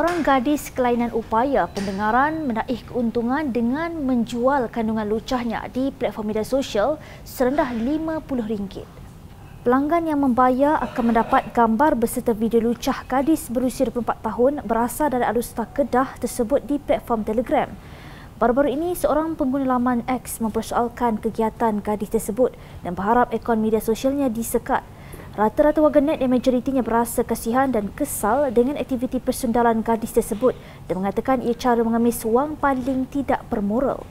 seorang gadis kelainan upaya pendengaran menaik keuntungan dengan menjual kandungan lucahnya di platform media sosial serendah RM50. Pelanggan yang membayar akan mendapat gambar beserta video lucah gadis berusia 24 tahun berasal dari alusta Kedah tersebut di platform Telegram. Baru-baru ini, seorang pengguna laman X mempersoalkan kegiatan gadis tersebut dan berharap akaun media sosialnya disekat. Rata-rata warganet yang majoritinya berasa kesihan dan kesal dengan aktiviti persundalan gadis tersebut dan mengatakan ia cara mengemis wang paling tidak bermoral.